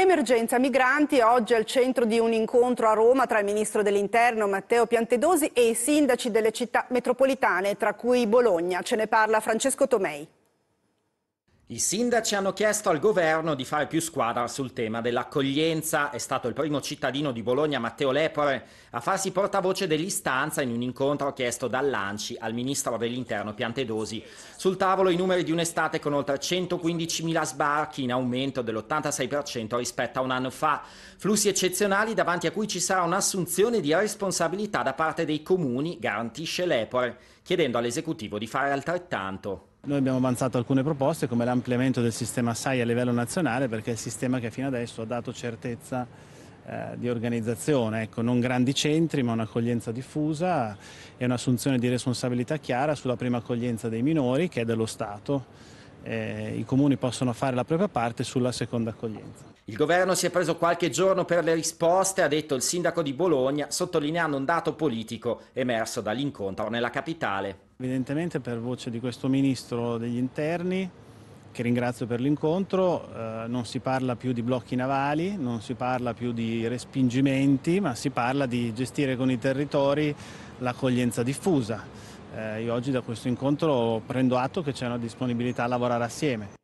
Emergenza migranti oggi al centro di un incontro a Roma tra il ministro dell'interno Matteo Piantedosi e i sindaci delle città metropolitane, tra cui Bologna. Ce ne parla Francesco Tomei. I sindaci hanno chiesto al governo di fare più squadra sul tema dell'accoglienza. È stato il primo cittadino di Bologna, Matteo Lepore, a farsi portavoce dell'istanza in un incontro chiesto dall'Anci al ministro dell'Interno Piantedosi. Sul tavolo i numeri di un'estate con oltre 115.000 sbarchi in aumento dell'86% rispetto a un anno fa. Flussi eccezionali davanti a cui ci sarà un'assunzione di responsabilità da parte dei comuni, garantisce Lepore, chiedendo all'esecutivo di fare altrettanto. Noi abbiamo avanzato alcune proposte come l'ampliamento del sistema SAI a livello nazionale perché è il sistema che fino adesso ha dato certezza eh, di organizzazione, ecco, non grandi centri ma un'accoglienza diffusa e un'assunzione di responsabilità chiara sulla prima accoglienza dei minori che è dello Stato. Eh, I comuni possono fare la propria parte sulla seconda accoglienza. Il governo si è preso qualche giorno per le risposte, ha detto il sindaco di Bologna, sottolineando un dato politico emerso dall'incontro nella capitale. Evidentemente per voce di questo Ministro degli Interni, che ringrazio per l'incontro, eh, non si parla più di blocchi navali, non si parla più di respingimenti, ma si parla di gestire con i territori l'accoglienza diffusa. Eh, io oggi da questo incontro prendo atto che c'è una disponibilità a lavorare assieme.